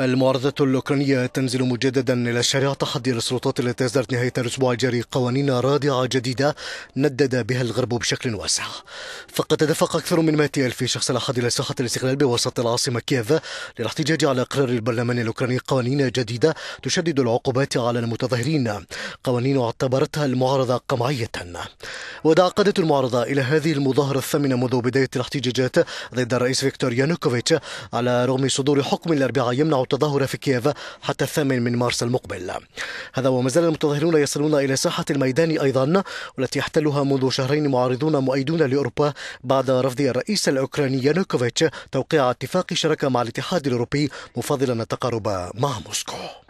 المعارضة الأوكرانية تنزل مجددا إلى الشارع تحدي للسلطات التي أصدرت نهاية الأسبوع الجاري قوانين رادعة جديدة ندد بها الغرب بشكل واسع فقد تدفق أكثر من 100 ألف شخص الأحد إلى ساحة الاستقلال بوسط العاصمة كييف للاحتجاج على إقرار البرلمان الأوكراني قوانين جديدة تشدد العقوبات على المتظاهرين قوانين اعتبرتها المعارضة قمعية ودعا قادة المعارضة إلى هذه المظاهرة الثامنة منذ بداية الاحتجاجات ضد الرئيس فيكتور يانوكوفيتش على رغم صدور حكم الأربعاء يمنع تظاهرة في كييف حتى الثامن من مارس المقبل هذا وما زال المتظاهرون يصلون إلى ساحة الميدان أيضا والتي يحتلها منذ شهرين معارضون مؤيدون لأوروبا بعد رفض الرئيس الأوكراني يانوكوفيتش توقيع اتفاق شراكة مع الاتحاد الأوروبي مفضلا التقارب مع موسكو